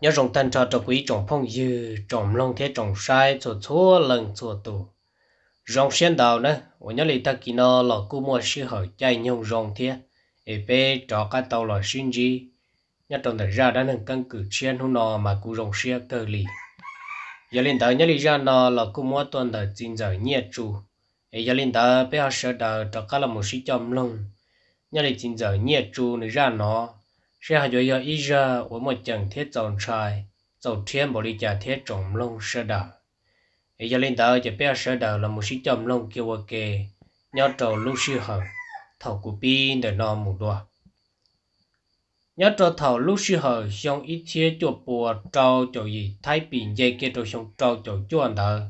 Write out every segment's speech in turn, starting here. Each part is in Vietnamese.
nhớ rồng tan trò trò quý trọng phong dư trọng long thế trọng sai chỗ chỗ lần chỗ tù rồng xuyên đầu nữa ở nhớ lấy ta kỹ nó là cú mua sư hỏi chạy nhung rồng thế ế bê trò cá tàu là xin gì nhớ trồng thật ra đã nâng căn cử xuyên hôm nọ mà cú rồng xuyên cơ lì giờ lên tới nhớ lý ra nó là cú mua tuần thật chín giờ nhiệt chủ ế giờ lên tới bé họ sợ đầu trò cá là một sĩ chồng lông nhớ lấy chín giờ nhiệt chủ nữa ra nó sẽ hay cho ý ra với một chẳng thiết dòng trai dầu thiên bỏ đi trả thiết trồng lông sơ đào ý cho lên tàu chỉ biết sơ đào là một sĩ trồng lông kêu kê, nhau trầu lúc sư hở thảo của pin để nó một đoạn nhớ cho thầu lúc sư hờ xong ít chia cho bùa trâu cho gì thái bình dây kia cho xong trâu cho chú anh thờ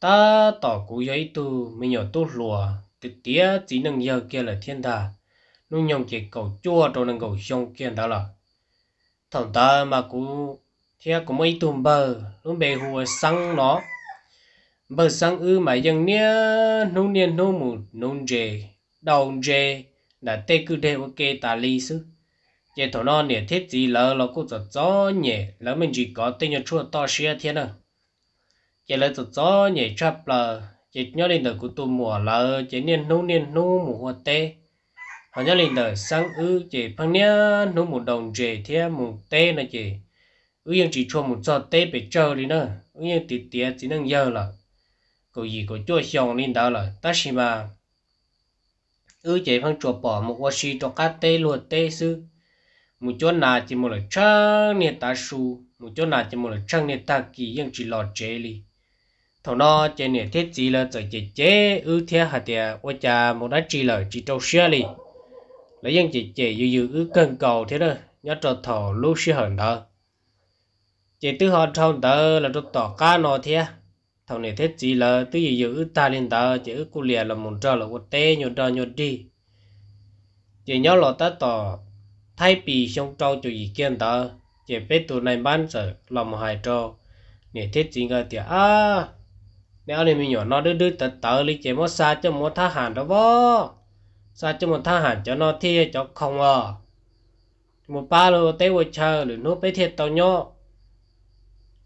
ta tỏ cú giấy tu mình nhỏ tốt lùa từ tía chỉ nâng giờ kia là thiên đà nó nhông chỉ cầu chúa cho nâng cầu xong kiện đó là thằng ta mà cú theo cũng mấy tuần bờ luôn bề hồ xăng nó bờ xăng ư mà dân nia nông niên nông mù nông dề đầu dề là tê cứ đeo ok tà lý sư chế thổ non nè thiết gì lỡ là cũng rất rõ nhẹ lỡ mình chỉ có tên nhà chua to xe thế nào chế lỡ rất rõ nhẹ chắp là chế nhớ đến đời của tôi mùa lỡ chế niên nông niên nông mù hoa tê họ nhớ lên đời sáng ư chị phăng nhá nó một đồng chị thế một tê nè chị ư yên chỉ cho một cho tê bị trơ đi nữa ư yên tịt tía chỉ năng giờ là cô gì cô cho xong lên đó là ta xí mà ư chị phăng chùa bỏ một ô xí cho cá tê luôn tê sư một chỗ nào chỉ một là trăng nè ta su một chỗ nào chỉ một là trăng nè ta kỳ yên chỉ lọt chế đi thằng nó trên nè thiết gì là giờ chế chế ư thế hạt tiệt ô cha một đã chỉ lời chỉ trâu xe đi lấy dân chị chị dự dự ước cần cầu thế đó nhớ cho thọ lúc xí hận đó chị tư họ trong tờ là cho tỏ cá nó thế thằng này thế chỉ là tư dự dự ta lên tờ chị ước cô lìa là muốn cho là cô tê nhột cho nhột đi chị nhớ là ta tỏ thay bì xong trâu cho gì kiên tờ chị biết tụi này bán sợ lòng hại trâu này thế chỉ ngờ thì à nếu này mình nhỏ nó đưa đưa tờ tờ lý chị mất xa cho mất tha hàn đó vô sa cho một thang hẳn cho nó thi cho không ờ một ba lô tế vô chờ lửa nó bế thiệt tàu nhó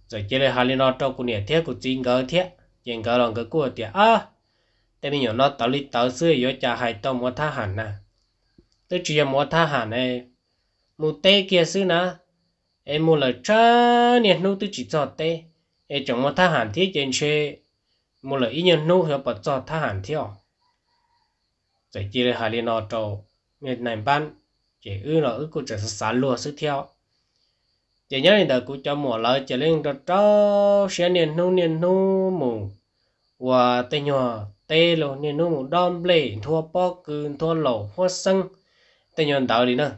rồi chỉ là hà liên nó cho cụ nè thiết của chính gỡ thiết chính gỡ lòng gỡ của tiệt à tại mình nhỏ nó tàu lít tàu xưa yếu chả hai tàu một thang hẳn nè tôi chỉ một thang hẳn này một tế kia xưa nè em mua là cha nè nó tôi chỉ cho tế em chọn một thang hẳn thiết trên xe mua là ý nhân nó hiểu bật cho thang hẳn thiết rồi chỉ là hai liên trâu người này ban chỉ ư nó ư cũng chỉ sản lúa sức theo chỉ nhớ là cũng cho mùa lỡ chỉ lên đó đó sẽ niên nu niên nu mù và tây nhỏ tê lô niên nu đom lê thua bó cừ thua lẩu hoa sân tây nhỏ đạo nữa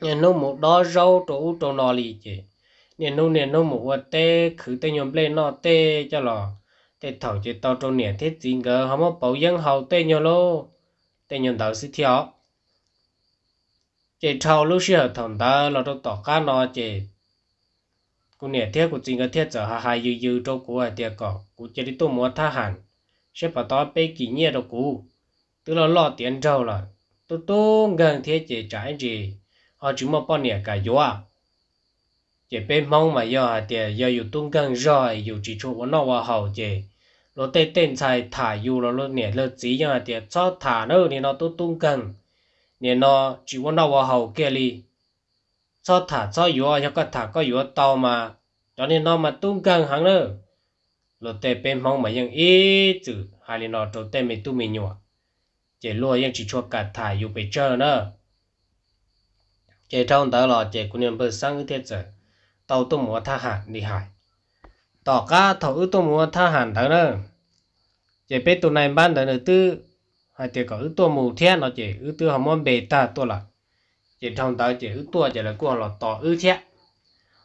niên nu mù đó rau trổ trổ nọ chỉ niên nu niên nu mù và tê khử tây nhỏ lê nó tê cho lò thế thầu chỉ tao trong nè thế gì ngờ họ mà bảo dân hậu tê nhau lô tê nhau đầu xí thiếu chỉ thầu lúc xưa thằng ta là đâu tỏ cá nó chỉ cũng nè thế cũng chỉ ngờ thế giờ hà hà dư dư trâu cũ à tiệt cỏ cũng chỉ đi tu mua tha hẳn sẽ bảo tao bê kỹ nhẹ đâu cũ tức là lo tiền trâu là tôi tôi gần thế chỉ trái gì họ chỉ mà bao nè cả gió chỉ bên mong mà giờ thì giờ dù tung cân rồi dù chỉ chỗ nó vào hậu chỉ nó tên tên xài thả dù nó nó nè nó chỉ giờ thì cho thả nó thì nó tu tung cân, nè nó chỉ muốn nó vào hậu kia đi cho thả cho dù cho có thả có dù tàu mà cho nên nó mà tung cân hắn nữa nó tên bên mong mà mà ยัง ít chữ hai lần nó chỗ tên mình tu mình nhọ chỉ lo ยัง chỉ cho cả thả dù bị chơi nữa chỉ trong đó là chỉ cũng nên bớt sang cái thế giới tàu tôm mua tha hạn đi hải tỏ cá thầu ư tôm mua tha hạn đó nữa chỉ biết tụi này ban đó nữa tư hay thì có ư tôm mù thiên nó chỉ ư tư họ muốn bề ta tôi là chỉ trong đó chỉ ư tua chỉ là của là tỏ ư thiên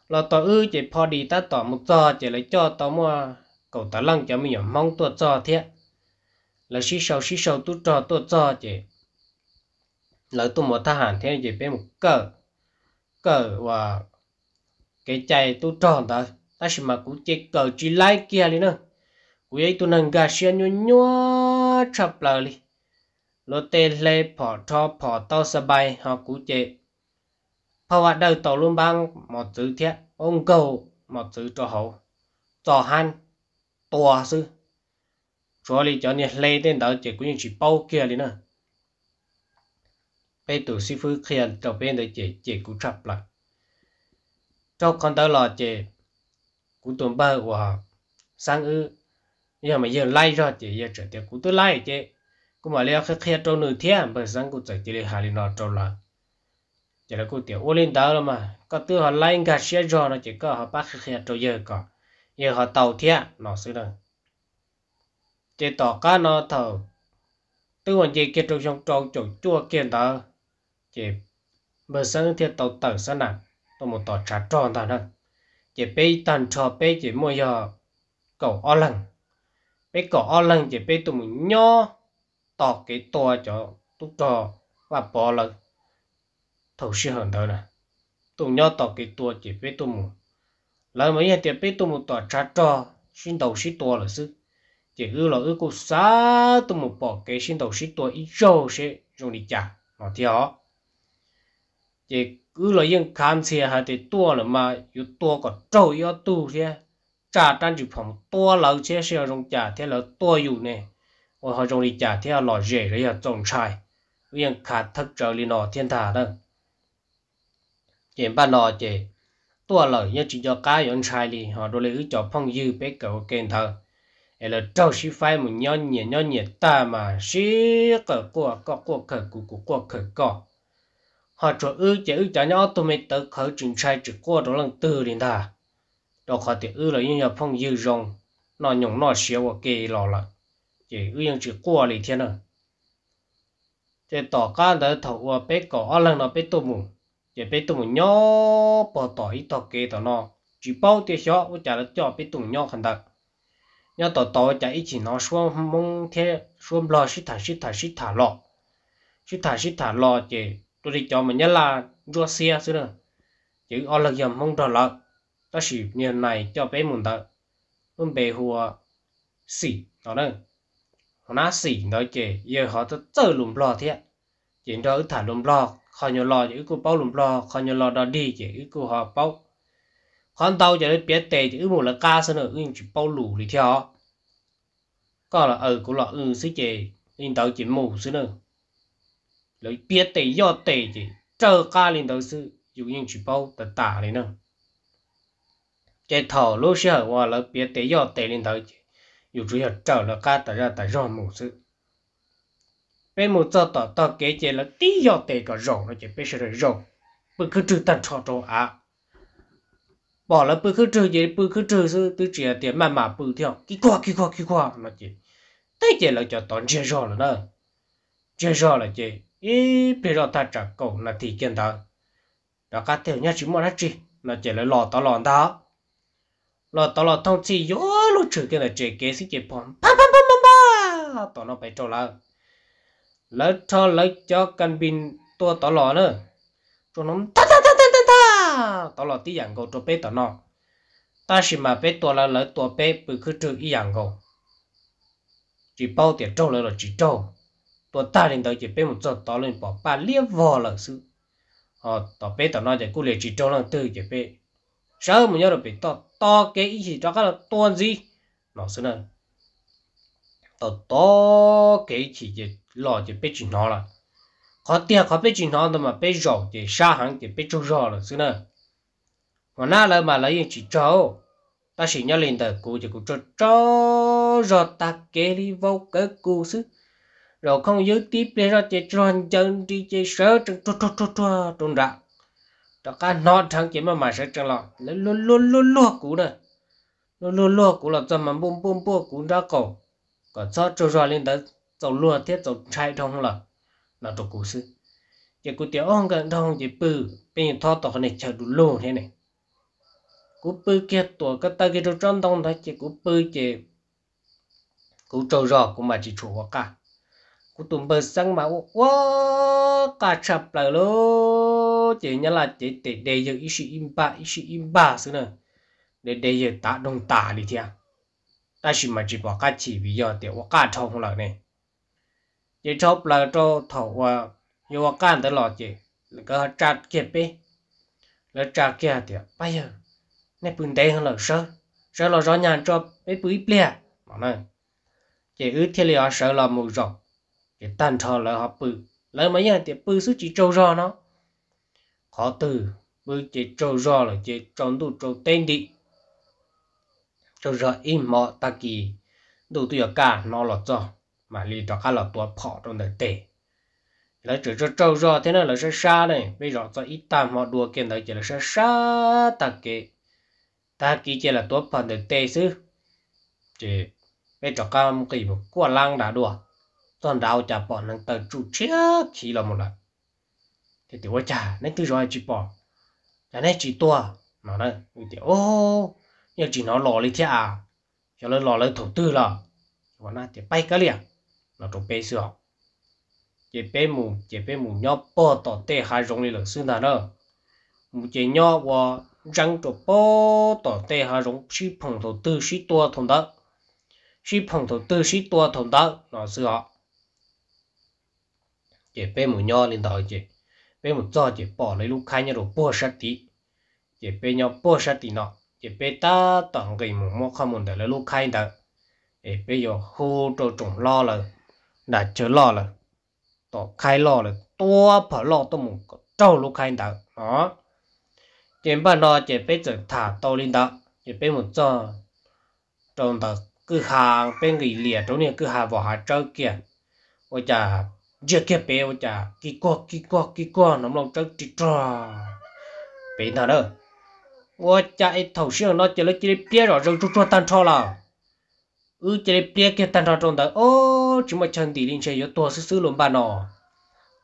là tỏ ư ta tỏ một giờ chỉ là cho tao mua cậu ta lăng cho mình mong tua cho thiên là xí sầu xí sầu tu trò tu cho chỉ, lỡ tu một tha hàn thế chỉ biết một cờ cờ và cái chạy tu tròn đó ta chỉ mà cũng chơi cờ chỉ lái kia đi nữa cú ấy tu nâng gà xe nhua nhua chập lờ đi lô tê lê phỏ cho phỏ to sơ bay họ cú chơi phò hoạt đầu tàu luôn băng một chữ thiết ông cầu một chữ cho hậu cho han tòa sư cho lý cho nên lê tên đó chỉ cũng chỉ bao kia đi nữa bây tổ sư phụ kia cho bên đấy chỉ chỉ cú chập lại cho con tao lò chị cú tuần ba của sang ư nhưng mà giờ lai ra chị giờ trở tiệt cú tôi lai chị, cú mà leo khé khé trâu nửa thiên bởi sáng cú trở tiệt hà lên nọ trâu là chè là cú tiểu ô lên đó rồi mà có tư họ lai cả xe rồi nó chỉ có họ bắt khé khé trâu giờ có giờ họ tàu thiên nó xứ rồi chè tỏ cá nó tàu, tư hoàn chè kia trong trong trong chỗ chua kia đó chè bởi sáng thì tàu tàu sao nào tôi một tỏ trả tròn ta nè, chỉ bé tàn cho bé chỉ mua giờ cầu o lăng bé cầu o lăng chỉ bé tôi mình nho tỏ cái to cho tôi trò và bỏ là thầu sư hận đó nè tôi nho tỏ cái to chỉ bé tôi mình lại mấy hiện bé tôi một tỏ trả tròn xin đầu xin to là sư chỉ ư là ư cô xa tôi một bỏ cái xin đầu xin to ít rồi sẽ dùng đi trả nó theo, họ chỉ cứ là yên can xe hay thì tua là mà yếu tua có trâu yếu tu thế trả tan chụp phòng tua lâu chế xe rong trả thế là tua yếu nè và họ rong đi trả thế là lò rẻ đấy là trồng trai yên khá thất trở lên nó thiên thả đó chuyện ban nọ chế tua lâu nhất chỉ cho cá yên trai đi họ đôi lấy cho phong dư bé cậu kèn thờ ấy là trâu sĩ phai một nhon nhẹ nhon nhẹ ta mà sĩ cờ cua cọ cua cờ cú cú cua cờ cọ họ cho ư chỉ ư cho nhau tụi mình tự khởi trình sai chỉ qua đó lần tư đến ta đó họ thì ư là những nhà phong dư rong nó nhúng nó xéo và kê lò là chỉ ư những chỉ qua lì thiên à chỉ tỏ cá đã thầu và bé cỏ lần nó bé tụi mình chỉ bế tụi mình nhỏ bỏ tỏ ít tỏ kê tỏ nó chỉ bao tiêu xó và chả là cho bé tụi nhỏ hơn đặc nhớ tỏ tỏ chả ít chỉ nó xuống mông thế xuống lo xí thả xí thả xí thả lò, xí thả xí thả lò chỉ tôi đi cho mình nhớ là rùa xe chứ nữa chứ ở lực dầm mong trở lại ta chỉ miền này cho bé muốn tớ ông bé hùa xỉ nó nữa họ nói xỉ nói chè giờ họ tớ tớ lùm lò thiệt, chuyện đó thả lùm lò khó nhớ lò chứ cô bao lùm lò khó nhớ lò đó đi chứ cô họ bao con tàu cho đến biết tệ chứ một là ca sơn nữa, nhưng chỉ bao lù thì theo có là ở của lọ ừ xí chè nhưng tàu chỉ mù xí nữa rồi biết tệ do tệ gì trơ ca lên đầu sư dù yên chỉ bao tật tả lên nữa cái thầu lúc xưa họ là biết tệ do tệ linh đầu chứ dù chủ yếu trở là ca tật ra tật rõ một sự bên một giờ tỏ tỏ kế chế là tí do tệ cả rộng nó chỉ biết sự rộng bữa cứ trừ tận cho cho à bỏ là bữa cứ trừ gì bữa cứ trừ sư tư chỉ là tiền mà mà bự theo kí qua kí qua kí qua nó chỉ tới chỉ là cho tốn chia rõ rồi đó chia rõ là chỉ ý bây giờ ta trả cổ là thị kiện đó đó các tiểu nhá chỉ mua hết chi là chỉ là lò tao lò đó lò tao lò thông chi yếu lúc trừ cái là chỉ kế sĩ chỉ bom pa pa pa pa pa tao nó phải trâu lỡ lỡ cho lỡ cho căn pin tua tao lò nữa cho nó ta ta ta ta ta ta tao lò tí dạng cầu cho bé tao nó ta chỉ mà bé tua là lỡ tua bé bự cứ trừ ý dạng cầu chỉ bao tiền trâu lỡ là chỉ trâu tuần ta đến tới chỉ bé một chỗ tao lên bỏ ba liếc vò là sự ờ tao bé tao nói để cô liền chỉ cho lần tư chỉ bé sợ mà nhớ được bị to to cái ý chỉ cho các là tuần gì nó sự này tao to cái chỉ chỉ lo chỉ bé chỉ nó là có tiền có bé chỉ nó đâu mà bé giàu chỉ xa hàng chỉ bé chỗ giàu là sự này mà na là mà lấy chỉ cho ta chỉ nhớ lên tới cô chỉ cô cho cho rồi ta kể đi vô cái cô xứ rồi không giữ tiếp để nó chỉ tròn chân đi chơi sớ trong tròn tròn tròn tròn tròn ra, đó cái nó thằng chỉ mà mà sẽ tròn lọ luôn luôn luôn luôn luôn cũ nè luôn luôn luôn cũ là cho mà bùm bùm bùm cũ ra cổ còn cho tròn tròn lên tới tàu luôn thiết tàu chạy thông là là tàu cũ xứ chỉ có tiểu ông gần thông chỉ bự bên thọ tàu này chờ đủ luôn thế này cú bự kia tuổi cái tay kia trong trong thông đó chỉ cú bự chỉ cú trâu rò cũng mà chỉ chủ cả cụ tụm bờ sang mà quá cả chập lại luôn, chỉ nhớ là chỉ để để giờ ít sự im ba ít sự im ba xứ nè để để giờ ta đông ta đi thia à. ta chỉ mà chỉ bỏ cái chỉ bây giờ để quá cả thâu lại này chỉ thâu là cho thầu và yêu quá cả tới lọ chỉ là cái chặt kia bé là chặt kia thì bây giờ nè bún đen hơn là sơ sơ là rõ nhàn cho bé bún bia mà nè chỉ ước thiên lý sợ là mù rộng cái tàn thọ là họ bự lấy mấy giờ thì bự số chỉ trâu rò nó khó từ bự chỉ trâu rò là chỉ tròn đủ trâu tên đi trâu rò im mọ ta kỳ đủ tuổi cả nó là cho mà lì đó khá là tuổi phọ trong đời tệ lấy chữ cho trâu rò thế này là sẽ xa này bây giờ cho ít tạm họ đua kiện đấy chỉ là sẽ xa ta kỳ ta kỳ chỉ là tuổi phọ đời tệ chứ chỉ bây giờ các kỳ một quả lăng đã đùa toàn đào chả bỏ năng tờ trụ chia chỉ là một lần thì tiểu chả nên từ rồi chỉ bỏ là nên chỉ tua nó đây người tiểu ô nhưng chỉ nó lò lấy thế à cho nó lò lấy thổ tư là và nó thì bay cái liền nó trộn bê sữa chỉ bê mù chỉ bê mù nhau bỏ tỏ tê hai rồng lên lửa sư ta đó mù chỉ nhau và răng trộn bỏ tỏ tê hai rồng chỉ phồng thổ tư chỉ tua thùng đó chỉ phồng thổ tư chỉ tua thùng đó nó sữa chỉ bé một nhỏ lên đó chỉ bé một cho chỉ bỏ lấy lúc khai nhau rồi bỏ sát tí chỉ bé nhau bỏ sát tí nọ chỉ bé ta toàn cái một mốc không muốn để lấy lúc khai đó chỉ bé giờ hô cho trồng lo rồi, đã chờ lo là tỏ khai lo rồi, tua phở lo tôi muốn trâu lúc khai đó đó chỉ bà nó chỉ bé chỉ thả tàu lên đó chỉ bé một cho trồng đó cứ hàng bên người lìa chỗ này cứ hàng vào hàng trâu kia ôi giờ kia bé ô chả kí qua kí qua kí qua nằm lòng trâu chỉ trò bé nào đó ô chả ấy thầu xương nó chỉ lấy chỉ bé rồi rồi chúng cho tan cho là ừ chỉ bé kia tan cho trong đó ô chỉ mà chân thì linh chơi có tua sư sư luôn bà nó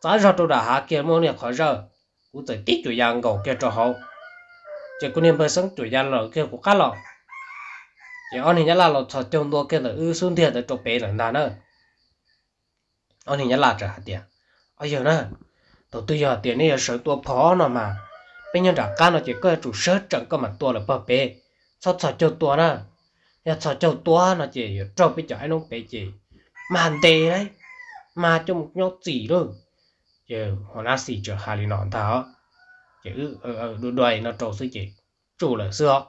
giá ra tôi đã hạ kia mua nhà khỏi giờ cũng tới tít chỗ giang gầu kia cho hậu chỉ có niềm bơ sống chỗ giang lọ kia của cá lọ chỉ ăn thì nhá là lọ thọ trong đua kia là ư ừ, xuống thiệt là trộn bé là nào nữa ông thì nhớ là trả tiền ôi giờ nè đầu tư giờ tiền này sợ tua phó nó mà bây giờ trả cá nó chỉ có chủ sớ chẳng có mặt tua là bờ bê sao sao cho tua nè giờ sao cho tua nó chỉ cho bây giờ anh ông bê chỉ mà hẳn tê đấy mà cho một nhau gì đâu giờ họ nói gì chờ hà lì nọn thảo chữ ở ở đuôi nó trâu suy chỉ chủ là xưa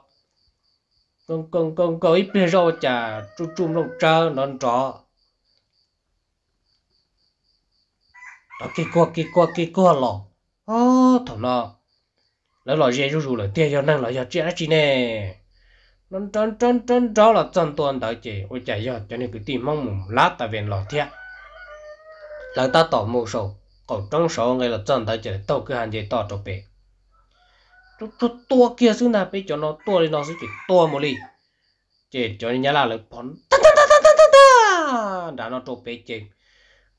con con con con ít bây giờ chả chú chung trong trơ nó trọ nó kí qua kí qua kí qua lò ô thằng nó lỡ lò dễ rú rú là tiền cho năng lỡ cho chết chi nè nó trơn trơn trơn trơn là trơn toàn đại chị ôi chạy giờ cho nên cứ tìm mong mùng lát tại viện lò thiệt lỡ ta tỏ mù sầu còn trong sầu người là trơn đại chị tàu cứ hàng gì tỏ cho bé tôi tua kia xứ nào bây cho nó tua đi nó sẽ chỉ tua một ly chị cho nên nhà là lực phóng đã nó trộn bé chị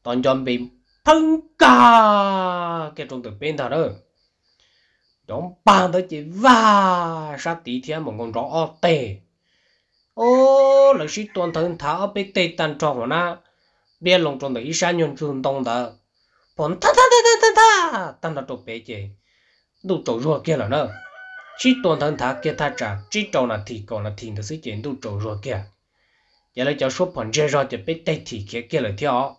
toàn cho mình thân ca cái trung tử bên thằng đó đóng bàn tới chỉ va sát tí thiên một con rõ o ô là sĩ toàn thân thả ở bên tê tan tròn rồi na bia lòng trong từ isa nhon chuồn đông đó bọn ta ta ta ta ta ta tan là trộn bể chế đủ trộn rồi kia là nữa chỉ toàn thân thả kia tha trả chỉ trộn là thì còn là thì nó sẽ chế đủ trộn rồi kia giờ lại cho số phần rơi ra cho bên tê thì kia kia là theo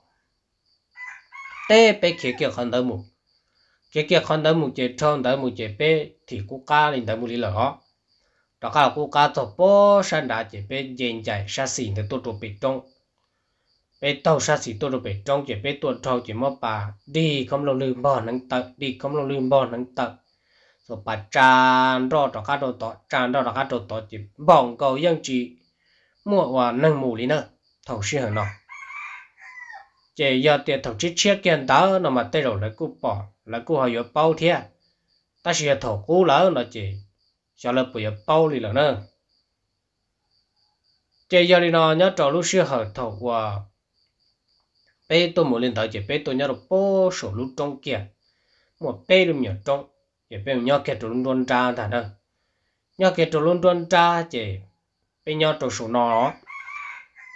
tê bé kia kia khăn đỡ mù kia kia khăn đỡ mù chế trông đỡ mù chế bé thì cú cá lên đầu mù lý lỡ đó cả cú cá tổ bó sang đá chế bé dành chạy xa xỉ để tổ tổ bị trông bé tàu xa xỉ tổ tổ bị trông chế bé tuần trâu chế mò bà đi không lâu lưng bò nâng tật đi không lâu lưng bò nâng tật rồi bà tràn đó đó cả đồ tọ tràn đó đó cả đồ tọ chế bỏng cầu dân chỉ mua và nâng mù lý nữa thầu sư hưởng nào chế giờ tiền thầu chít chiếc kiện đó nó mà tê rồi lại cú bỏ lại cú họ yếu bao thế ta sẽ thầu cú lỡ nó chế cho là bây giờ bao đi lỡ nữa chế giờ đi nó nhớ trò lúc xưa họ thầu qua bé tôi muốn lên tới chế bé tôi nhớ được bố số lúc trong kia một bé lúc nhỏ trong chế bé nhớ cái trò lúc trong tra thà nè nhớ cái trò lúc trong tra chế bé nhớ trò sổ nó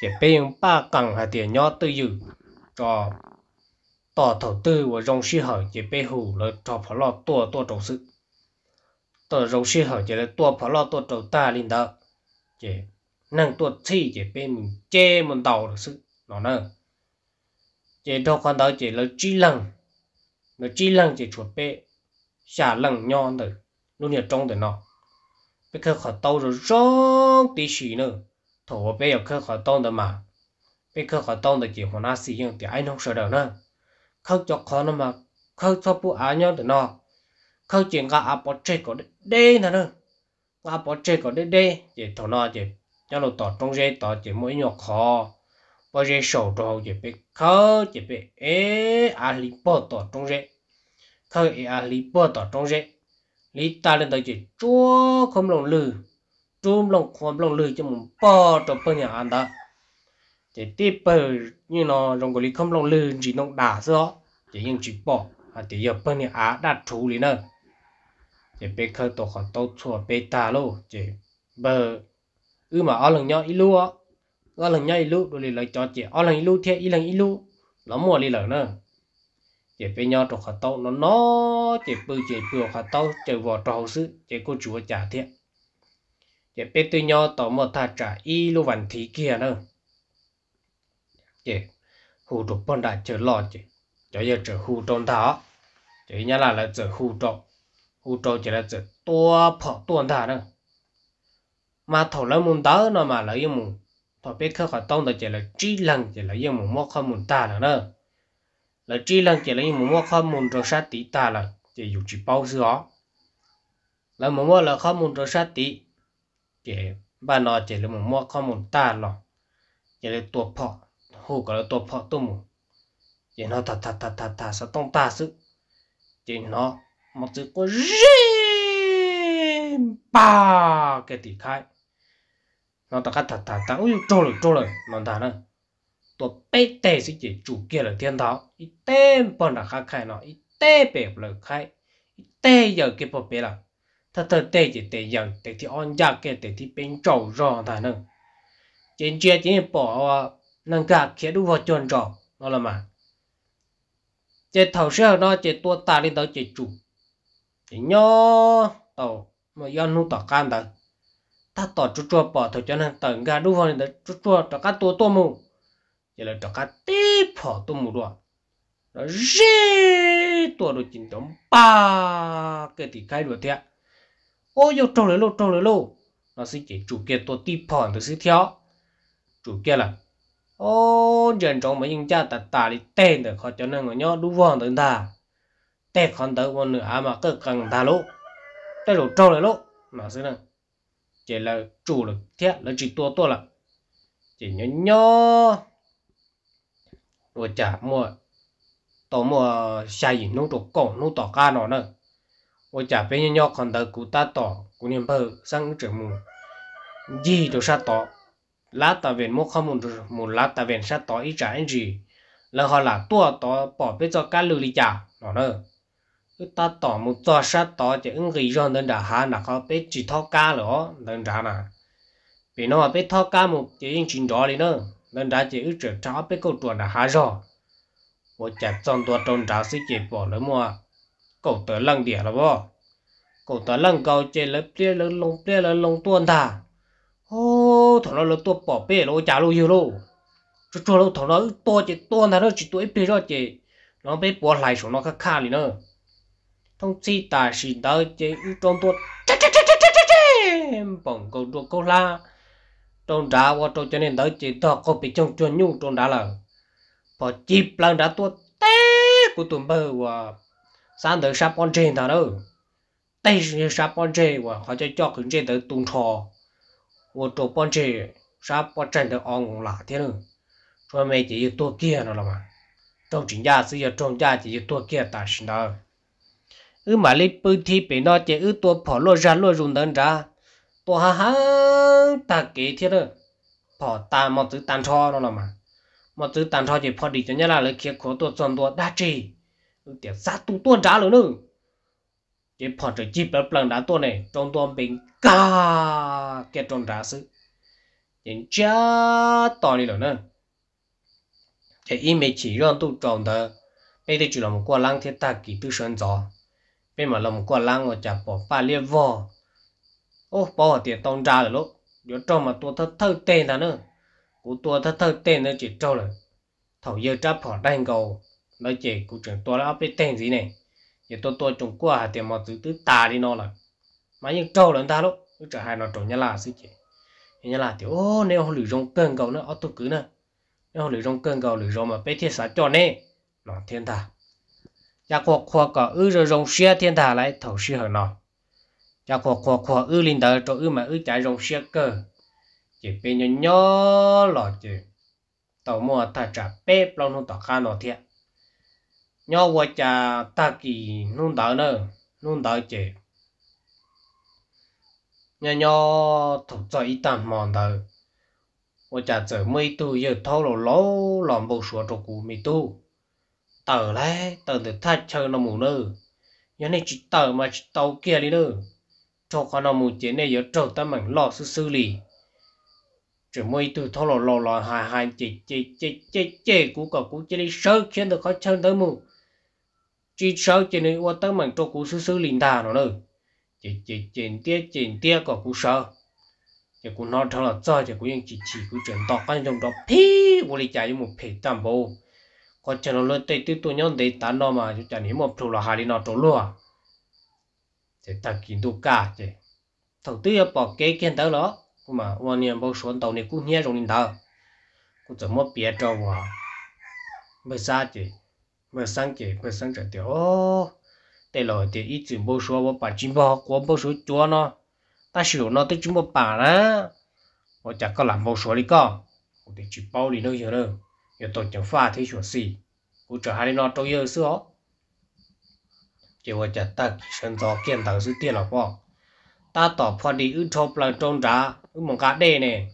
chế bé ba cần hay tiền nhớ tư dự cho tổ thầu tư và rong xí hở chỉ bê hủ là cho phá lo tua tua trồng sự tỏ rong xí hở chỉ là tua phá lo tua trồng ta linh đó chỉ năng tua chi chỉ bê mình chê mình đầu được sự nó nè chỉ đâu còn đó chỉ là chi lăng nó chi lăng chỉ chuột bê xả lăng nho nữa luôn nhờ trong để nó bây giờ khỏi tàu rồi rong tí xì nữa thổ bê ở khơi khỏi tàu nữa mà bị giờ họ tông được chỉ hồ na sử dụng thì anh không sợ đâu nữa khâu cho khó nó mà khâu cho bu anh nhau được nó không chuyện cả áp bọt chết có đê nữa nữa áp bọt chết có đê đê chỉ thằng nó chỉ cho nó tỏ trong dây tỏ chỉ mỗi nhọc khó và dây sầu đồ chỉ bị khó chỉ bị ế à lý bỏ tỏ trong dây không ế à lý bỏ tỏ trong dây lý ta lên tới chỉ chúa không lòng lử chúa lòng không lòng lử cho mình bỏ trong bên nhà anh đó chỉ tiếp bờ như nó rồng của lý không lòng lư chỉ nông đả rõ chỉ nhưng chỉ bỏ à chỉ giờ bên này á đặt chú lý nữa chỉ bê khơi tổ khỏi tổ chùa bê ta lô chỉ bờ ư mà ở lần nhau ít lúa, á ở lần nhau ít lúa đôi lời cho chỉ ở lần ít lúa thiệt ít lần ít lúa nó mua lý lợn nữa chỉ bê nhau tổ khỏi tổ nó nó chỉ bự chỉ bự khỏi tổ chỉ vỏ trầu sự chỉ cô chúa trả thiệt chỉ bê tôi nhau tổ một thà trả ít lúa vẫn thí kia nữa chứ hù trục bọn đã chờ lo chứ cho giờ chờ hù trộn thả chứ nhà là là chờ hù trộn hù trộn chỉ là chờ tua phở tuần thả nữa mà thầu lấy muốn đó nó mà lấy muốn thầu biết khắc khỏi tông được chỉ là trí lần chỉ là yên muốn mua không muốn ta nữa nữa là trí lần chỉ là yên muốn mua không muốn rồi sát tí ta là chỉ dù chỉ bao giờ là muốn mua là không muốn rồi sát tí chỉ ba nó chỉ là muốn mua không muốn ta là chỉ là tua phở hô cả là tổ phật tu mù chỉ nó thật thật thật thật thật sao tông ta sức chỉ nó một chữ có gì ba cái tỷ khai nó ta cắt thật thật ta ui trôi rồi trôi rồi nó ta nữa tổ bê tê sĩ chỉ chủ kia là thiên đạo, ít tê bọn là khai khai nó ít tê bẹp là khai ít tê giờ cái bộ bê là thật thật tê chỉ tê giờ tê thì on giá cái tê thì bên trâu rồi ta nữa trên chia chỉ bỏ nàng cả kia đủ vào chuẩn rõ nó là mà chế thầu sơ nó chế tua ta lên tới chế chủ chế nhó tàu mà do nu tỏ can tới ta tỏ chú chua bỏ thầu cho nên tận cả đủ vào đến chú chua cho các tua tua mù chế là cho các tí phỏ tua mù đó nó rê tua đồ chín chấm ba cái thì cái đồ thiệt ôi yo trâu lấy lô trâu lấy lô nó sẽ chế chủ kia tua tí phỏ nó sẽ theo chủ kia là ô dân trong mấy dân cha ta tạt đi tên được họ cho nên người nhớ đu vòn tới ta tên còn tới con nữa à mà cứ cần ta lỗ tên lỗ trâu lại lỗ mà sẽ nè chỉ là chủ được thiết là chỉ tua tua là chỉ nhớ nhớ rồi chả mua tổ mua xài gì nấu đồ cổ nấu tỏ ca nó nữa rồi chả bên nhớ còn tới cụ ta tỏ cụ niệm bờ sang trường mù gì đồ sa tỏ lá ta về mua không một một lá ta về sát tỏ ý trả anh gì là họ là tua tỏ bỏ biết cho cá lưu đi chả nó nữa ta tỏ một tòa sát tỏ chỉ ứng gì cho nên đã hà là họ biết chỉ thao cá nữa nên đã nè vì nó mà biết thao cá một chỉ những chuyện đó đi nữa nên đã chỉ ước trở cháu biết câu chuyện đã hà rồi bộ chặt trong tua trôn trả sĩ chỉ bỏ lỡ mua cậu tới lăng địa là bỏ cậu tới lăng cầu chỉ lấy ple lấy lông ple lấy lông tuôn thà ô thằng nó là tôi bỏ bê nó trả lâu nhiều lâu cho cho nó thằng nó to chỉ to thằng nó chỉ tuổi bê rồi chỉ nó bê bỏ lại số nó khá khá đi nữa thông chi ta xin đó chỉ trong tôi chê chê chê chê chê chê bằng câu đua câu la trong đá qua trong cho nên đó chỉ to bị trong chuyên nhung trong đá là bỏ chip lần đá tôi té của tụi bơ và sáng tới sắp on trên thằng đó tay sắp on trên và họ cho cho cứng trên tới tung 我做半只啥不真的昂我哪天了，专门就多见了了嘛，种人家是要种家就多见，但是呢，ở mà lấy bơi thì bị nó chỉ ở tua bỏ lô ra lô rung đơn ra, tua ha ha ta kể thế đó, bỏ ta mà tự tan cho nó là mà, mà tự tan cho thì bỏ đi cho nhá là lấy kia khó tua tròn tua đa chỉ, để sát tu tua ra rồi nữa chỉ phò trợ chỉ bắp lần đã tuần này trong tuần bình ca cái trong đá sư những cha to đi rồi nữa thì im mấy chỉ rằng tu tròn thờ bây giờ chỉ là một quả lăng thế ta kỳ tư sơn gió bây mà là một quả lăng ở chả bỏ pha liệt vò ô bỏ tiền tông ra rồi lúc nhớ trong mà tôi thơ thơ tên ta nữa của tôi thơ thơ tên nó chỉ trâu rồi thầu giờ tráp phải đang cầu nó chỉ của trưởng tôi là áp tiền gì này nhiều tôi tôi trồng qua hạt tiền mà từ từ tà đi nó là mà những câu lần ta lúc trở hai nó trồng nhà là gì chị nhà là thì ô nếu họ lười rong cơn cầu nữa ở tôi cứ nữa nếu họ lười rong cơn cầu lười rong mà bé thiết xã cho nè nó thiên thà nhà khoa khoa cả ư rồi rong xe thiên thà lại thầu sư hở nó nhà khoa khoa khoa ư linh đỡ cho ư mà ư chạy rồng xe cơ chỉ bên nhỏ nhỏ là chỉ tàu mua ta trả bé lòng không tỏ khá nó thiệt nhau vợ cha ta kỳ nôn đỡ nữa nôn đỡ chế nhà nhau thuộc cho ít tạm mòn đỡ vợ cha chở mấy tu giờ thâu lỗ lỗ làm bộ sửa cho cụ mấy tu tờ lẽ tờ được thắt chơi nó mù nữa nhà này chỉ tờ mà chỉ tàu kia đi nữa cho con nó mù chế này giờ trâu ta mảnh lọ xử xử lý chỉ mấy từ thâu lò lò lò hài hài chị chị chị chị chị của cậu cũng chỉ đi sơ khiến được khó chân tới mù chỉ sau chỉ nên qua tới mình cho cú sư sư linh đà nó nữa chỉ chỉ chèn tiếc chèn tiếc có cú sợ chỉ cú nói thằng là cho chỉ cú những chỉ chỉ cú chuyển tọt cái trong đó phi vô lý chạy một phi tam bộ có chỉ nó lên tay tới tôi nhon để tán nó mà chỉ chỉ một chỗ là hai đi nó chỗ luôn chỉ ta kiếm đủ cả chỉ thầu tư bỏ cái kiến tới đó mà quan niệm bao số tàu này cũng nhẹ rồi linh đà cú chỉ một biết cho mà bây giờ chỉ và sang chỉ quay sang trở tiểu ô để thì ít chữ bố số bố bà chim bò của bố số ta sửa nó tới chúng bố bà đó bố chả có làm bố số đi con bố thì chỉ bao đi nơi giờ đâu giờ tôi chẳng pha thì sửa gì bố trở hai nó tôi chỉ bố chả ta sân gió kiện tàu sư tiền là đi ư thộp là trôn ra ư mong cá đê nè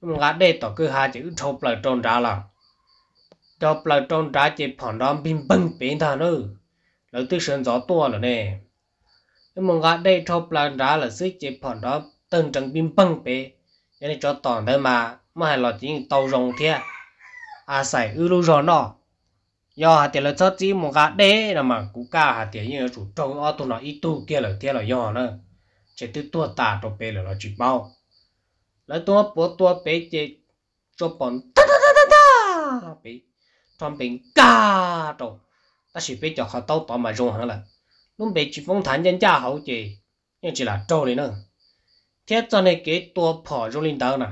ư mong cá đê tỏ cứ hai chữ ư thộp là trôn ra là cho là trong trái chế phản đam bình bưng bình thà nữa là tư sơn gió to rồi nè nhưng mà ngã đây cho là trái là sức chế phản đam từng trận bình bưng bê cho nên cho toàn thế mà mà hay là chỉ tàu rồng thế à xài ư lu rồi nó do hạt tiền là cho chỉ một gã đây là mà cú ca hạt tiền như chủ trông ở tụ nó ít tu kia là thế là do nữa chỉ tư tua tà trong bê là nó chỉ bao lấy tua bố tua bê chỉ cho bọn ta ta ta ta ta bê thằng bình cá đồ ta chỉ biết cho họ tao tao mà dùng hẳn là lúc bị chỉ phong thản nhân gia hậu gì chỉ là trâu nữa thế cho nên cái tua phò rồi lên đầu nè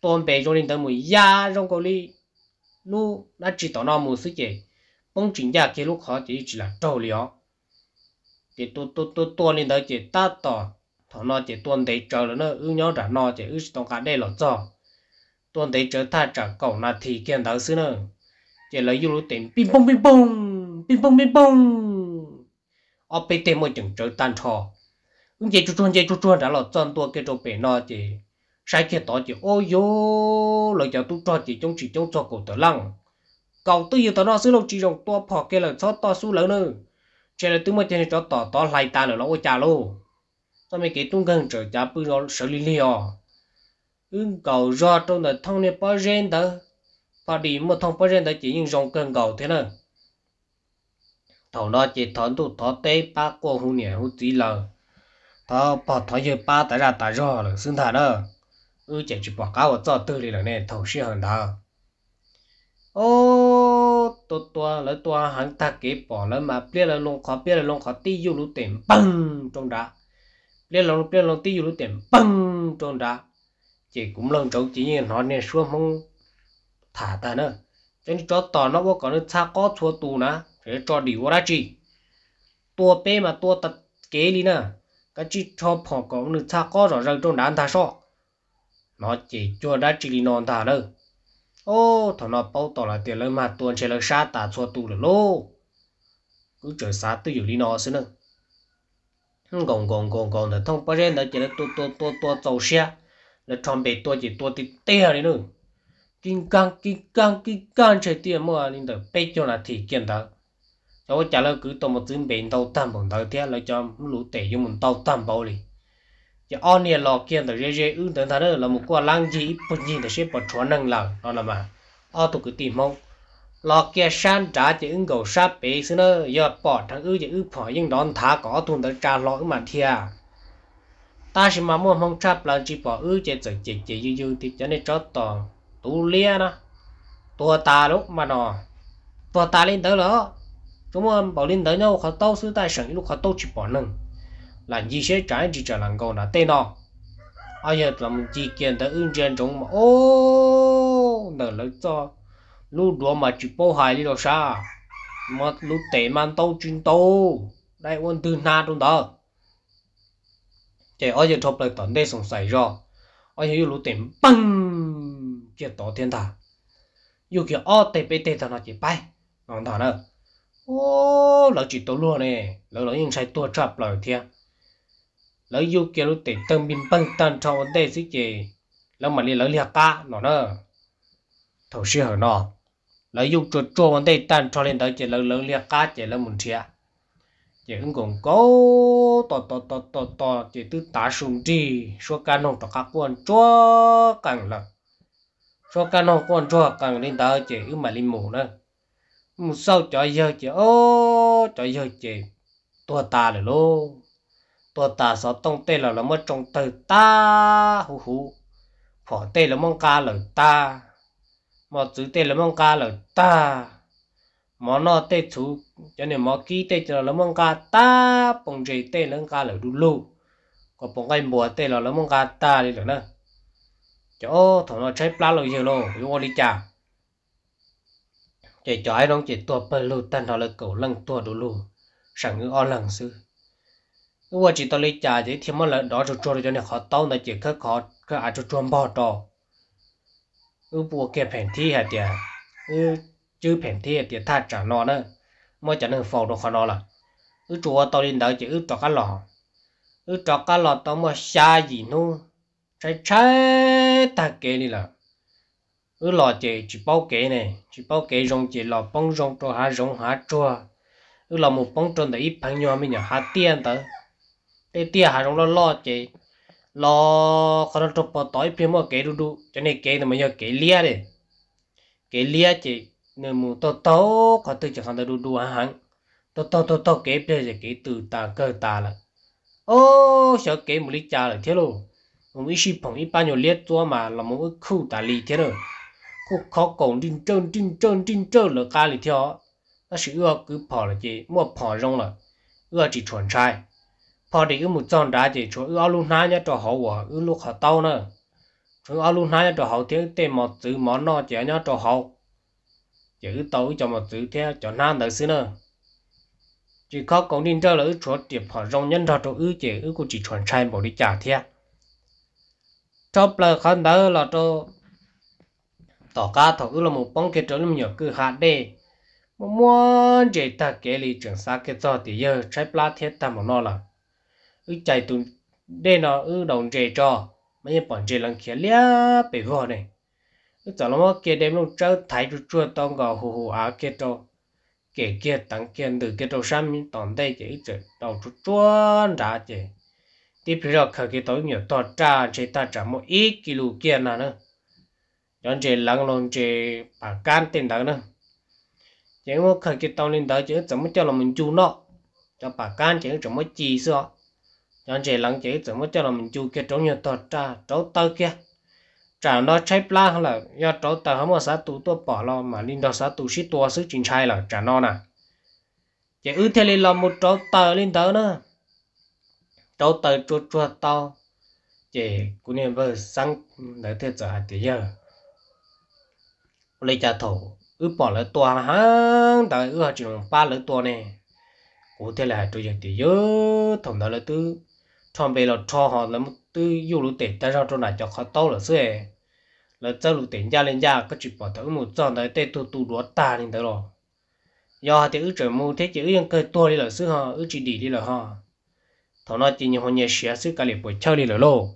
tua bề rồi lên đầu mùi ya rong cổ li lu chỉ tao nó mùi suy gì bông chuyển gia cái lúc họ chỉ chỉ là trâu lió thì tua tua tua tua lên chỉ ta tỏ thằng nó chỉ tuần đấy chờ là nó ư nhau trả chỉ ư tông cả đây là cho tuần đấy chờ ta trả cậu là thì kiện đầu xứ nữa chỉ là yêu lúc tiền bim pong bim pong bim pong bim pong ở bên tiền mới chừng chơi tan trò ông chỉ chú chuông chỉ chú chuông đã là chân tua cái chỗ bên nó chỉ sai cái tỏ chỉ ôi yo lời chào tu cho chỉ chống chỉ chống cho cổ tử lăng cậu tư yêu tao nói xíu lâu chỉ rồng tua phò cái là xót to xú lớn nữa chỉ là tôi mới chỉ cho tỏ tỏ lại ta là nó ôi cha luôn sau mới cái tung gần chơi cha bây giờ xử lý liền ông cậu do trong đời thằng này bao gen đó và đi một thông bó rèn đã chỉ những dòng cơn cầu thế nào thầu nó chỉ thón tụ thó tê ba cô hú nhẹ hú tí lờ thó bỏ thó giờ ba tại là tại rõ là xương thả đó ư chỉ chỉ bỏ cá vào cho tư đi là nè thầu sĩ hơn thà ô tụ tua lỡ tua hắn ta kế bỏ lỡ mà biết là lông khó biết là lông khó tí dù lũ tiền băng trong đá biết là biết là tí dù lũ tiền băng trong đá chỉ cũng lần đầu chỉ như nó nè xuống không thả ta nữa cho nên cho tỏ nó vô có nên xa có thua tù nà để cho điều ra chi tua bê mà tua tật kế đi nè cái chi cho họ có được xa có rõ ràng trong đàn ta so nó chỉ cho đã chỉ đi non thả nữa, ô thằng nó bao tỏ là tiền lớn mà tuần chơi lớn sát ta thua tù được lô cứ chờ sát tự dụ đi nó xí nữa còn còn còn còn thật thông bao giờ là chỉ là tua tua tua tua tàu xe là chuẩn bị tua chỉ tua thì tê rồi nữa 金刚金刚金刚 trời tiền mua linh đỡ bé cho là thì kiện đó tôi trả lời cứ tổ một tiếng bệnh đau tam bổng đau thế là cho lũ tệ cho mình đau tam bao đi giờ on nè lo kiện đỡ rê rê ư đỡ thà đó là một quả lang gì bột gì là sẽ bột chó năng lào đó là mà o tụ cứ tìm mong lo kia san trả chỉ ứng cầu sát bể xứ nó giờ bỏ thằng ư chỉ ư bỏ nhưng đón thả có tuần đỡ trả lọ mà thia ta sẽ mà mua mong chắp là chỉ bỏ ư chỉ chỉ chỉ dư dư thì cho nên chót toàn tu lia nó tua ta lúc mà nó tua ta lên tới đó chúng em bảo lên tới nhau khó tao sư tài sản lúc khó tao chỉ bỏ là gì sẽ trái chỉ trở làng cầu là tên nó ai giờ làm gì kiện tới ưng trên chúng ô nở lấy cho lúc đó mà chỉ bố hại đi đâu sao mà lúc tệ man tao chuyên tao đây quân tư na trong đó chỉ ai giờ chụp lại tận đây sống sài rồi ai giờ lúc tệ băng chỉ tổ thiên ta yêu kiểu ô tê bê tê thằng nó chỉ bay còn thằng nó ô lỡ chỉ tổ luôn nè lỡ lỡ nhưng sai tua chập lỡ thiên lỡ yêu kiểu lúc tê tân bình băng tân trong tê xí gì lỡ mà li lỡ liệt cá nó nè, thầu sư hở nó lỡ yêu chuột chua vấn đề tân cho lên đó chỉ lỡ lỡ liệt cá chỉ lỡ muốn chia chỉ cũng cùng cố to to to to to chỉ tứ tá sùng chi số cá nông tọt cá quân chúa càng lợn cho cái nó còn cho càng lên đó chỉ cứ mà lên mù nữa mù sau cho giờ chỉ ô cho giờ chỉ tua ta rồi lô tua ta sao tông tê là nó mất trong từ ta hú hú phỏ tê là mong ca lời ta mà chữ tê là mong ca lời ta mà nó tê chú cho nên mà kí tê cho là mong ca ta bông gì tê là mong ca lời đu lù còn bông cái mùa tê là mong ca ta đi rồi nè chỗ thằng nó chơi plá lâu nhiều lô vô đi chà chạy chói nó chỉ tua bờ lù tan nó là cầu lăng tua đủ lù sẵn ngữ o lăng sư vô chỉ tao lấy chà thì thêm một lần đó cho cho cho nên khó tao là chỉ khắc khó khắc ai cho cho bỏ đó ừ bùa kia phèn thi hả tiệt ừ chứ phèn thi hả tiệt tha trả nó nữa mà chả nên phòng đồ khó nó là ừ chùa tao lên đó chỉ ừ cho cá lò ừ cho cá lò tao mà xa gì nu chạy chạy ta kể đi là ở lò chè chỉ bao kể này chỉ bao kể rong chè lò bông rong cho hạt rong hạt cho ở lò một bông tròn để ít bằng nhau mình nhở hạt tiền tớ để tiền hạt rong lò lò chè lò khó nó chụp tối phía mà kể đu đu cho nên kể thì mình nhớ kể lia đi kể lia chè nên mù tao tao có từ chẳng hạn đu đu há hẳn tao tao tao to kể bây giờ kể từ ta cơ ta là ô sợ kể một lý cha là thế luôn mong ít xí bằng ít bao nhiêu liệt tua mà làm mong ít khu đã lì thế rồi cô khó cổng đinh trơn đinh trơn đinh trơn là ca lì theo nó sự ưa cứ bỏ là gì mua bỏ rong là ưa chỉ chuẩn trai bỏ đi cứ một tròn đá chỉ chỗ ưa luôn nãy nhá cho họ quả ưa lúc họ tao nữa chúng ưa luôn nãy nhá cho họ tiếng tên một chữ món nọ chỉ nhá cho họ chữ tao cho một chữ theo cho nam đời xưa nữa chỉ có cổng đinh trơn là ước chỗ tiệp họ rong nhân ra chỗ ước chỉ ưa cô chỉ chuẩn sai bỏ đi trả theo chóp là khăn đó là cho tỏ cá thầu là một bóng cái chỗ làm nhiều cứ hạt đi mà mua chỉ ta kể lý trường xa cái cho thì giờ trái lá thiết ta mà nó là ư chạy từ đây nó ư đồng chế cho mấy bọn chế lần kia lia bị vô này ư cho nó kia đem luôn trở thái chú chua tông gò hù hù á kia cho kể kia tăng kia từ kia cho xăm tòn đây chỉ chỉ đầu chú chua ra chỉ đi tiếp theo khởi cái tối nhiều to trà chế ta trả một ít kilo kia nào nữa chọn chế lăng lon chế bà can tiền đó nữa chế một khởi cái tàu lên đó mình chú nó cho bà can chế 怎么 chỉ sao chọn chế lăng mình chú kia trống nhiều to trà trấu tơ kia trả nó chạy pla là do trấu tơ không có sát tù tôi bỏ lo mà linh đó sát tù xí tua sức chính trai là trả nó nè chế ư thế lên là một trấu tơ lên đó nữa cháu tờ chua chua tao chỉ cũng nên vợ sáng để thế giờ hạt giờ lấy trả thổ ư bỏ lỡ tua mà tại ư chỉ còn ba lỡ tua nè cụ thể là tôi giờ thì nhớ thằng đó là tư thằng bé là cho họ là một tư yêu lũ tiền ta ra cho này cho khó tao là xe là cho lũ tiền gia lên gia có chỉ bỏ thử một tròn đấy tê tu tu đuổi ta lên tới rồi do thì ư trời mua thế chỉ ư yên cơ tua đi là sư họ ư chỉ đi đi là họ thằng nó chỉ nhiều nhẹ xé sức cái buổi chơi đi rồi lô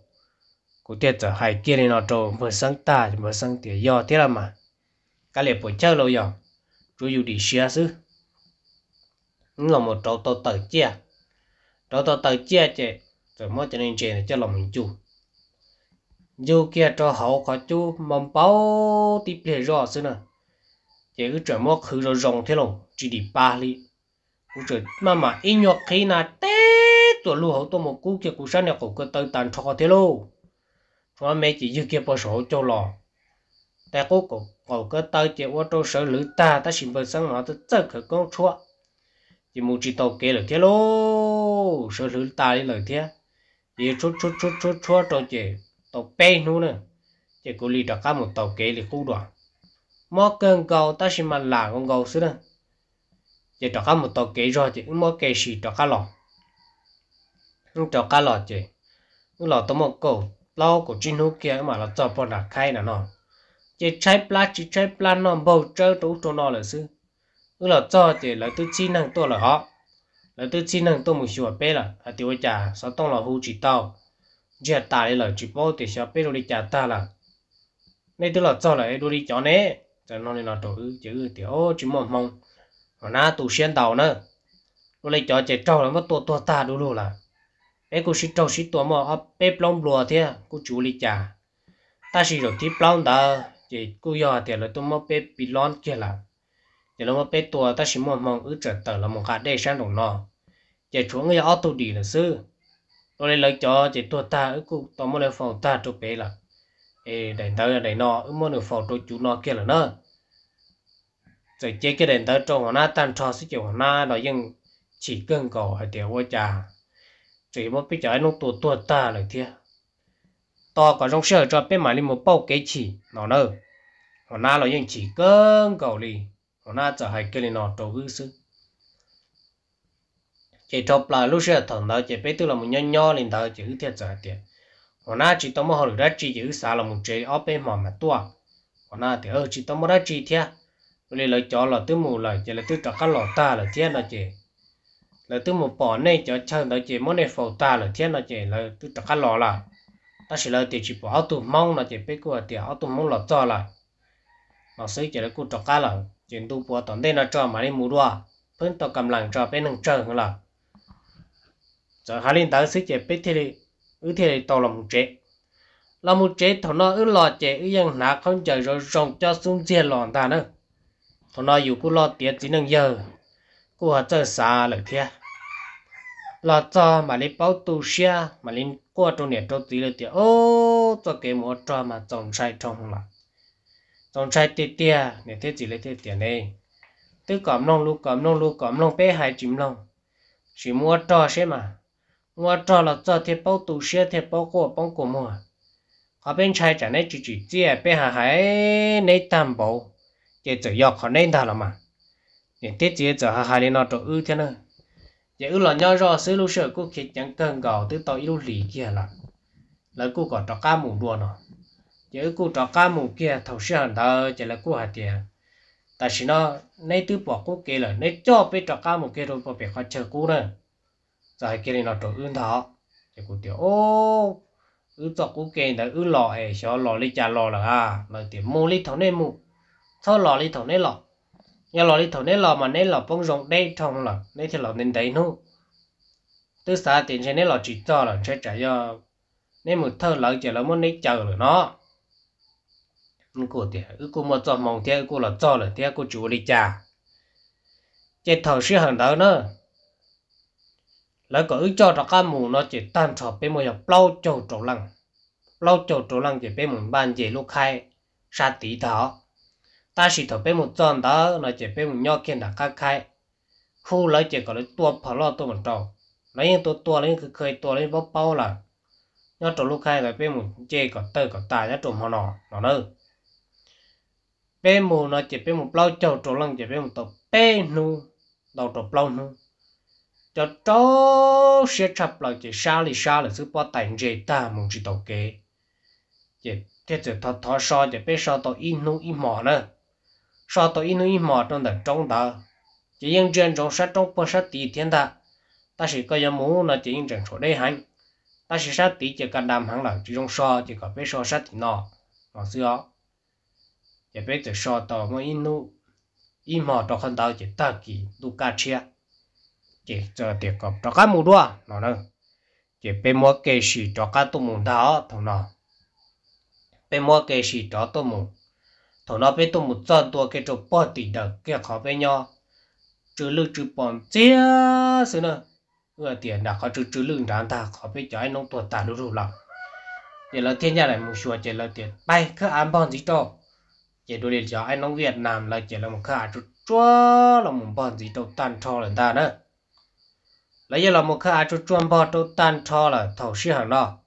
cụ tiệt giờ hai kia đi nó trâu mới sáng ta mới sáng tiệt do thế là mà cái lệ buổi chơi lâu giờ chú yêu đi xé sức là một trâu tàu tàu chia trâu tàu tàu chia chứ rồi mới cho nên chuyện cho lòng mình chủ dù kia cho hậu khó chú mầm bao tiếp hệ rõ xứ nè chỉ cứ chuẩn mốc khứ rồi rồng thế lòng chỉ đi ba ly cứ chuẩn mà mà ít nhọc khi nào tết tôi lu hậu tôi một cú kia cú sáng này cũng cơ tới tàn cho thế lô cho mấy chỉ dư kia bỏ sổ cho lò tại cô cũng cậu cơ tới chị qua trong sở lữ ta ta xin bờ sáng nó tôi chắc khởi công chua chị muốn chỉ tàu kia là thế lô sở lữ ta đi lời thế chị chút chút chút chút chua cho chị tàu pe luôn nè chỉ cố lì đặt cả một tàu kia thì khu đoạn mò cơn cầu ta xin mà là con cầu xứ nè chỉ đặt cả một tàu kia rồi chỉ cũng mò kê xì đặt cả lòng nhưng cho cá lọt chứ nhưng lọt tôm cổ lâu của chim hú kia mà lọt cho bọn đã khay là nó chị trái pla chị trái pla nó bầu trơ tủ cho nó là sư nhưng lọt cho chị là tôi chi năng tôi là họ là tôi chi năng tôi một sửa bé là à tiêu trả sao tông là hú chỉ tao giờ à ta đi là chỉ bao thì sao bé rồi trả ta là nên tôi lọt cho là đôi đi chó nè cho nó nên là tổ thì ô chỉ một mong nó na tụ xuyên tàu nữa rồi lấy chó chạy trâu là mất tua tua ta đủ luôn là bé cô sĩ trâu sĩ tua mà họ bé plong lùa thế à? cô chú lý chả ta sĩ rồi thì plong đó chỉ cô yo thì là tôi mà bé bị lon kia là thì là mà bé tua ta sĩ mò mong ứ trở tờ là mong khát đây sang đồng nọ chỉ chú người auto đi là sư tôi lấy lời cho chỉ tua ta ứ cô tao mò lấy phòng ta cho bé là ê đèn tớ đèn nọ ứ mò được phòng cho chú nọ kia là nơ Chỉ chế cái đèn tớ cho họ na tan cho sức chịu họ na đó nhưng chỉ cần cầu hay tiểu vô trà chỉ một bây giờ nó tua tua ta là thia to có trong sở cho bên mà đi một bao cái chỉ nó nơ họ na là những chỉ cơn cầu đi họ na trở hai cái này nó trâu hư sư chỉ chụp là lúc xưa thằng đó chỉ biết tức là một nho nho lên đó chỉ hư thiệt trở tiền họ na chỉ tao mới họ được ra chỉ chỉ hư xả là một chế ở bên mà mà to họ na thì ơ chỉ tao mới ra chỉ thiệt rồi lấy cho là tôi mù lại chỉ là tôi trở các lọ ta là thiệt là chỉ là tôi một bỏ này cho chân nó chỉ muốn để phổ ta là thiên nó chỉ là tôi tập khăn lò là ta chỉ là tiền chỉ bỏ áo tù mong là chỉ biết qua tiền áo tù mong là cho là mà xí chỉ là cô tập khăn là chỉ tu bỏ toàn đây nó cho mà đi mua đồ phân tao cầm lặng cho bên đường trơn là giờ hai linh tới xí chỉ biết thì đi ứ thì đi tàu là một chế là một chế thằng nó ứ lo chế ứ dân nã không chờ rồi rồng cho xuống xe lòn ta nữa thằng nó dù cô lo tiền chỉ năng giờ của tơ xa lợi thế là cho mà lấy bao tu xe mà lên qua trong nhà trong tí lợi thế ô cho cái mua cho mà trồng sai trồng mà trồng sai tê tê để thế gì lấy thế tiền này tức cọm nông lu cầm nông lu cầm nông bé hai chìm nông chỉ mua cho xem mà mua cho là cho thế bao tu xe thế bao của bao của mua họ bên trái chả nên chỉ chỉ chia bé hai hai nên tam bộ chỉ chỉ dọc họ nên thà là mà để tiết chế cho hà hà lên nó trộn ư thế nữa giờ ư là nhau rồi xứ lúc sợ cô khi chẳng cần gạo tới tàu yêu lì kia là là cô có trò ca mù đua nó giờ cô trò ca mù kia thầu sư hẳn đó chỉ là cô hạt tiền ta sao nó nay tư bỏ cô kia là nay cho biết trò ca mù kia rồi bỏ bé khó chờ cô nữa rồi kia nó trộn ư thọ thì cô tiểu ô ư cho cô kia là ư lò ấy cho lò lì chà lò là à mà tiểu mù lì thầu nên mù thâu lò lì thầu nên lọ nhà lò đi thầu nên lò mà nên lò bông rồng đây trong lò nên thì lò nên đấy nó từ xa tiền trên nên lò chỉ cho là sẽ trả cho nên một thơ lỡ chỉ là muốn lấy chờ rồi nó cô thì cứ cô mà cho mong thế cô là cho là thế cô chủ đi trả chế thầu sẽ hàng đó nữa lỡ có ước cho ra mù nó chỉ tan trọ bên một dọc lâu trầu trầu lăng lâu trầu trầu lăng chỉ bên một bàn chỉ lúc khai sa tí thảo ta chỉ thổi bé một tròn đó là chỉ bé một nhau kia đã khai khai khu lấy chỉ có lấy tua phá lo tua một tròn lấy những tua tua lấy cứ khơi tua lấy bóp bao là nhau trộn lúc khai rồi bé một chê có tơ có tài nhau trộn họ nọ nó đâu bé một nó chỉ bé một lâu trầu trộn lăng chỉ bé một tàu bé nu đầu trộn lâu nu cho trâu sẽ chập lại chỉ xa lì xa là giúp bao tài dễ ta muốn chỉ tàu kế chỉ thế thì thọ thọ so chỉ bé so tàu in nu in mỏ nữa sao đó in nuôi mỏ trong đó trong đó chỉ những chuyện trong sát trong bữa sát tí thiên ta ta chỉ có những mũ nó chỉ những chuyện chỗ đây hành ta chỉ sát tí chỉ cần đam hàng là chỉ trong so chỉ có biết so sát thì nọ mà xưa chỉ biết từ so đó mà in nuôi in mỏ trong con tàu chỉ ta kỳ đủ cả chia chỉ giờ tiệc cọp trong các mũ đua nó nữa chỉ bên mua cái gì trong các tụ mũ đó thằng nọ bên mua cái gì trong tụ mũ thổ nó bên tôi một giờ tua cái chỗ bỏ tỷ đợt cái khó bên nhau trừ lương trừ bòn chia xứ nữa người tiền đã có trừ trừ lương đàn ta khó bên cho anh nông tua ta đủ đủ lắm để là thiên nhà này một chùa, chỉ là tiền bay cứ ăn bòn gì đó chỉ đồ để cho anh nông Việt Nam là chỉ là một khả trừ chúa là một bòn gì đâu tan cho lần ta nữa lấy giờ là một khả trừ chúa bọn đâu tan cho là thầu sĩ hàng đó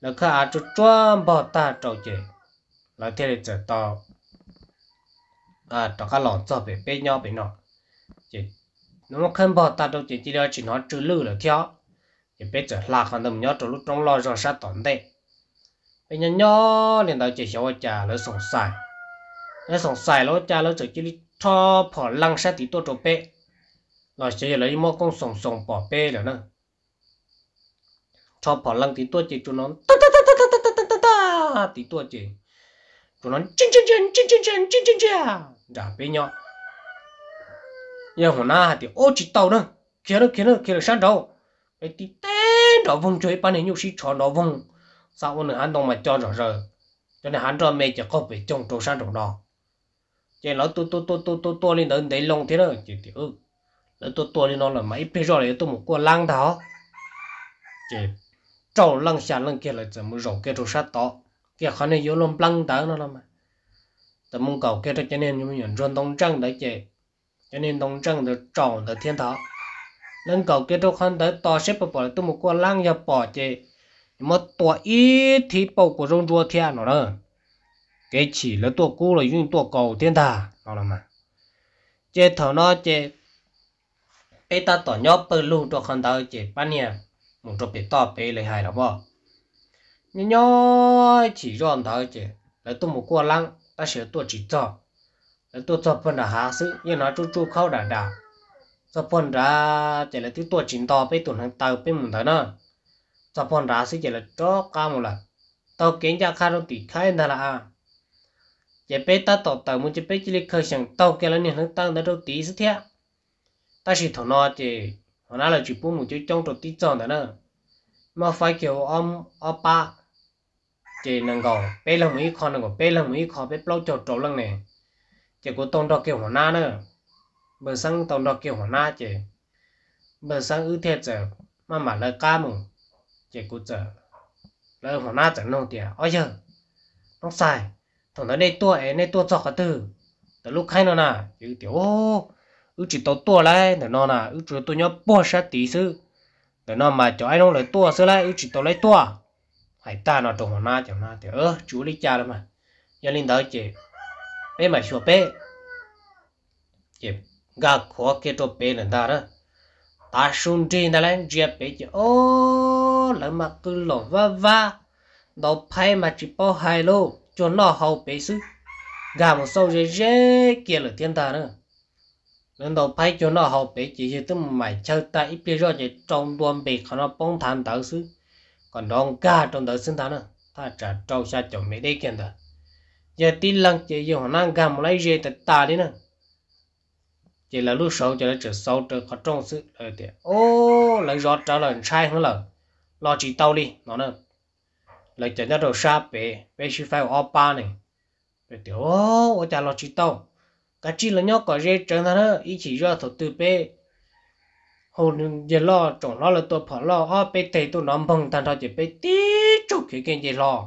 là khả trừ chúa bọn ta trâu chơi nó thế là trở to à đó cái lọ cho bé bé nhau bé nọ chỉ nếu mà không bỏ ta đâu chỉ chỉ đó chỉ nó trừ lư là theo chỉ bé trở lạc hoàn tâm nhau trong lúc trong lo rồi sát tổn đấy bây giờ nhau liền đầu chỉ xéo trả nó sống sai nó sống sai nó trả nó chỉ chỉ cho bỏ lăng sát thì tôi cho bé nó sẽ lấy một con sống sống bỏ bé rồi nữa cho bỏ lăng thì tôi chỉ cho nó ta ta ta ta ta ta ta ta ta thì tôi chỉ chúng nó chân chân chân chân chân chân chân chân chân à. đã bên nhau giờ hôm nay thì ô chỉ tàu nữa kia nó kia nó kia nó sang đầu cái tí té đó vùng chơi ban này nhiều sĩ chọn đó vùng sau ông nữa hắn đồng mà cho rồi rồi cho nên hắn cho mẹ chỉ có phải trồng trồng sang trồng đó chỉ nó tôi tôi tôi tôi tôi tôi lên đến đấy long thế đó chỉ thì ừ nó tôi tôi lên nó là mấy bây giờ này tôi một con lăng thảo chỉ trâu lăng xà lăng kia là 怎么肉给 trồng sát đó cái khó này vô lông plăng tới nó lắm mà từ mong cầu kia cho nên chúng mình run đông trăng đấy chứ cho nên đông trăng được tròn được thiên thọ lên cầu kia đâu khăn tới to xếp bỏ tôi một con lang nhập bỏ chứ mà tua ít thì bầu của rung rùa thiên nó đó cái chỉ là tổ cũ là dùng tổ cầu thiên thà nó là mà chế thọ nó chế bây ta tỏ nhóc bơ lu cho khăn tới chế bán nhà một trộm bé to bê lấy hài đó bỏ nhớ nhớ chỉ anh thở chứ lại tôi một qua lăng ta sẽ tôi chỉ cho lại tôi cho phần là hạ sự như nó chú chú khâu đã đã cho phần đã chỉ là thứ tôi chỉ to bây tuần hàng tàu bây một thở nữa cho phần đã sự chỉ là cho cao một lần tàu kiến ra khai đâu tỷ khai là à chỉ bây ta tổ tàu muốn chỉ bây chỉ là khởi sang tàu kia là những hàng tăng đã đâu tỷ sự thế ta chỉ thằng nó chỉ nó là chỉ bốn một chút trong trộn tí tròn đó nữa mà phải kiểu ông ông ba chỉ nâng gò bé là mũi khó nâng gò bé là mũi khó bé lâu chỗ chỗ lăng này chỉ có tông đo kiểu hồn na nữa bờ sang tông đo kiểu hồn na chỉ bờ sang ư thiệt giờ mà mà lời ca mù chỉ có giờ lời hồn na chẳng nông tiệt, ôi giờ nó sai thằng nó đây tua ấy đây tua cho cả từ từ lúc khai nó nà chứ tiểu ư chỉ tao tua lại từ nó nà ư chỉ tua nhóc bò sát tí sư từ nó mà cho ai nó lấy tua sư lại ư chỉ tao lấy tua phải ta nó đồ na chẳng na thì ơ chú lý cha rồi mà giờ linh đó chị bé mà xua bé chị gà khó cái đồ bé này đó đó ta xuống chi này lên chia bé chị ô lỡ mà cứ lỏ va va nó phải mà chỉ bao hai lô cho nó hậu bé xứ gà một sâu dễ dễ kia là thiên ta nữa lần đầu phải cho nó hậu bé chị thì tôi mày chơi ta ít biết rồi thì trong đoàn bị khó nó bóng thàn tạo xứ còn đón cả trong đó sinh thán ta trả trâu xa chỗ mấy đây kiện đó giờ tí lăng chỉ giờ họ năng gam lấy gì ta ta đi nè chỉ là lúc sau cho là trở sau trở khó trong sự rồi ờ, thì ô lấy gió trả lời sai hơn là lo chỉ tao đi nó nè lấy cho nó đồ xa về về sư phải ở ba này rồi thì ô ô trả lo chỉ tao cái chỉ là nhóc có dễ trở nó ít chỉ do thổ tư bê hồ giờ lo chỗ nó là tôi phở lo ở ờ, bên tây tôi nằm phòng thằng đó chỉ bên tí chút cái kia gì lo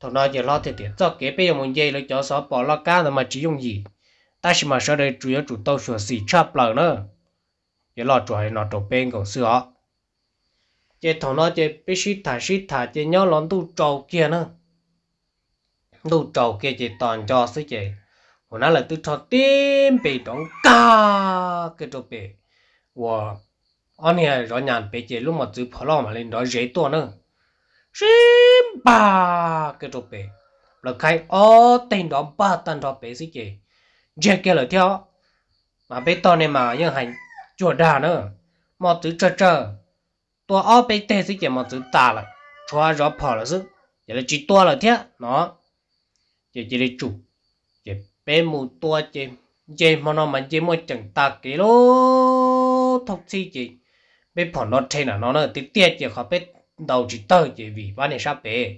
thằng nó giờ lo thì tiền cho cái bé mình dây là cho sợ bỏ lo cá rồi mà chỉ dùng gì ta chỉ mà sau đây chủ yếu chủ tàu sửa xì chắp lờ nữa giờ lo chỗ nó chỗ bên còn sửa chỉ thằng nó chỉ biết xí thả xí thả chỉ nhớ lon tu trâu kia nữa tu trâu kia chỉ toàn cho xí chỉ 我拿来都朝点北东嘎个这边，我俺呢让人北街路嘛走跑了嘛嘞，那人多呢，人吧个这边，那开哦等到八等到北是街，这个了条，嘛北到呢嘛ยัง还做大呢，嘛走这这，多二北带是街嘛走大了，穿着跑了是，也是去多了天喏，也这里住。bé mù tua chị chị mà nó mà chị mới chẳng ta kỹ lô thóc chi chị bé phỏng nó trên là nó nó tí tiết chị khó bé đầu chỉ tơ chị vì ba này sắp bé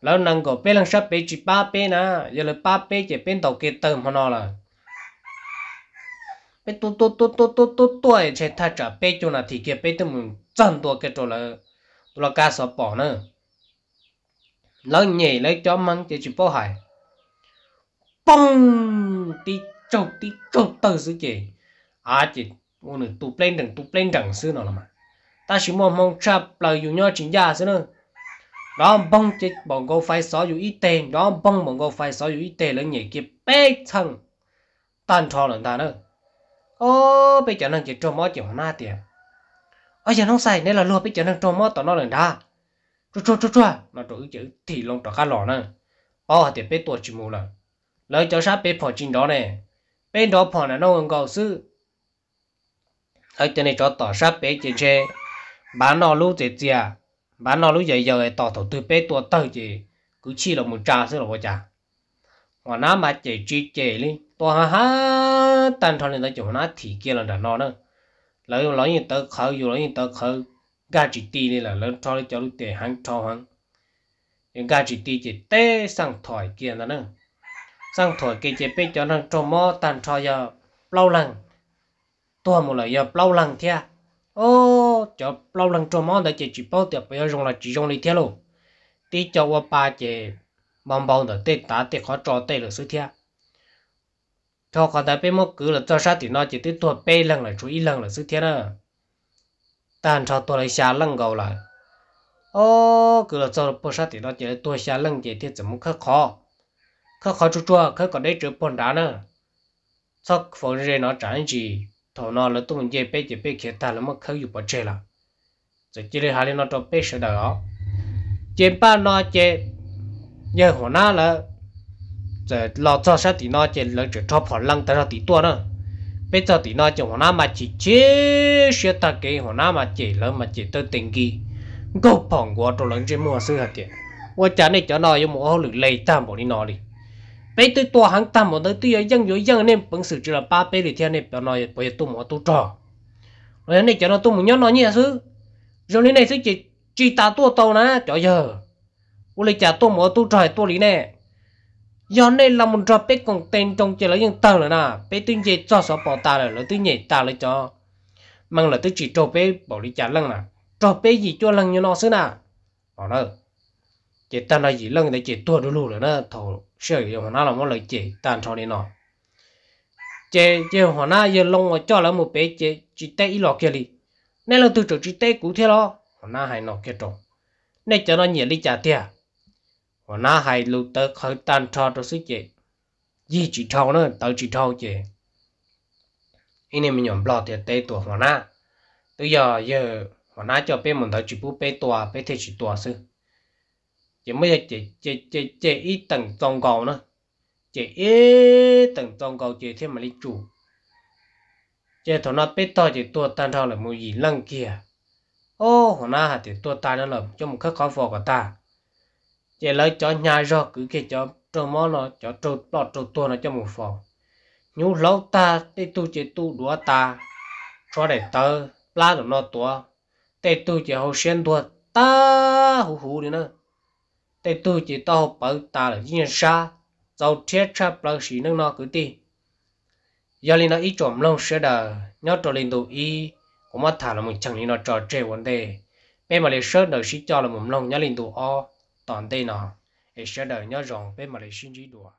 lâu năng có bé lần sắp bé chỉ ba bé nà giờ là ba bé chị bên đầu kia tơ mà nó là bé tu tu tu tu tu tu tu ấy chơi thà trả bé chỗ nào thì kia bé tụi mình chân tua cái chỗ là tụi là cá sọ bỏ nữa lâu nhảy lấy chó măng chị chỉ bỏ hại bông đi chọc đi chọc tờ sư chị à chị ôn nữ tụ lên đằng tụ lên đằng sư nào là mà ta chỉ mong mong chập là dù nhau chính gia sư nữa đó bông chị bọn cô phải xóa dù y tế, đó bông bọn cô phải xóa dù y tế là nhảy kia bê thằng tàn cho lần tàn nữa ô bây giờ nàng chị trộm mót chị hoa na tiền ở giờ nó xài nên là luôn bây giờ nàng trộm mót tao nó lần đa, chua chua chua chua nó trộm chữ thì lông trọ cá lò nữa ô thì bê tuổi chỉ mù lần lỡ cho sát bên phò chín đó nè bên đó phò là nó ngon cầu sư ở cho nên cho tỏ sát bên trên xe bán nó lú tiền tiền bán nó lú giờ giờ tỏ thầu tư bê tua tờ gì cứ chi là một trà sư là một trà mà nó mà chỉ chỉ chỉ đi tua Hà Hà, tan thằng này nó chụp nó thì kia là đàn nó nữa lỡ lỡ như tớ khởi dù lỡ như tớ khởi ga chỉ ti đi là lỡ cho cho lúc tiền hắn cho hắn nhưng ga chỉ ti chỉ tê sang thỏi kia là nữa sang thổi cái chế bê cho năng trộm mò tàn trò giờ lâu lăng, tua một lời giờ lâu lằng thia ô cho lâu lăng trộm mò để chế chỉ bao tiệp bây giờ dùng là chỉ dùng đi thia luôn tí cho qua ba chế mong bao để tê tá tê khó trò tê được sự thia cho khó đại bê mò cứ là cho sát thì nó chỉ tới tua bê lần là chú ý lần là sự thia nữa tàn trò tua lại xa lần gầu lại ô cứ là cho bớt sát thì nó chỉ là tua xa lần chế thì 怎么可 khó khó khó chua chua khó có đấy chữ bồn đá nữa sao phong rê nó chẳng gì thổ nó là tụi mình dễ bé dễ bé kia ta là mất khó dùng bỏ chơi là rồi chỉ là hai lên nó cho bé sợ đó chế ba nó chế giờ hồ na là giờ lo cho sát thì nó chế là chỉ cho phỏ lăng ta ra tí tua nữa bây giờ thì nó chỉ hồ na mà chỉ chế sẽ ta cái hồ na mà chỉ là mà chỉ tới tình kỳ gốc phỏng của tôi lớn trên mua sư hạt nó đi bây tôi tua hàng tam mà tôi tôi dân rồi dân nên bằng sự chỉ là ba bây thì thiên này bảo nói bây tôi mà tôi trò rồi này cho nó tôi muốn nhớ nó như thế rồi này sẽ chỉ chỉ ta tua tàu nè cho giờ u lấy trả tôi mà tôi trò tôi lý nè giờ này là một trò bé còn tên trong chỉ là những tàu nữa nè bé tôi nhảy cho sợ bỏ ta rồi rồi tôi nhảy ta lại cho mang là tôi chỉ trò bé bảo lý trả lần nè trò bé gì cho lần như nó xứ nè bảo đâu chỉ tan là gì lần đấy chỉ tua đôi lù rồi nó thầu sửa gì hoàn na là mỗi lời chỉ tan cho đi nọ chỉ chỉ họ na giờ lông mà cho là một bé chỉ chỉ tay ít lọ kia đi nên là từ chỗ chỉ tay cũ thế lo hoàn na hay nọ kia trồng nên cho nó nhiệt đi trả tiền họ na hay lù tớ khởi tan cho cho sức chỉ gì chỉ thâu nữa tớ chỉ thâu chỉ anh em mình nhầm lo thì tay tuổi hoàn na bây giờ giờ hoàn na cho bé mình tớ chỉ bút bé tuổi bé thế chỉ tuổi xưa chỉ mới chỉ chỉ chỉ chỉ ít tầng tông cầu nữa chỉ ít tầng tông cầu chỉ thêm mà đi chủ chỉ thằng nó biết to chỉ tua tan thao là một gì lăng kia ô thằng nó hạt thì tua tan nó làm cho một khắc khó phò của ta chỉ lấy cho nhà rồi cứ kia cho trâu mó nó cho trâu lọt trâu tua nó cho một phò nhú lâu ta đi tu chỉ tu đúa ta cho để tớ được nó tua tê tu chỉ hậu xuyên tua ta hú hú đi nữa tê tu chỉ tao bảo ta là nhiên sa dầu thiết cha bằng sĩ nước nó cứ ti giờ lên nó ít chọn lông sẽ đờ nhớ trộn linh tụ y cũng mất thả là một chẳng lên nó trò chơi vấn đề bên mà lấy sớt đờ sĩ cho là một lông nhớ linh tụ o toàn tê nó để sẽ đờ nhớ rộng bên mà lấy xin chỉ đùa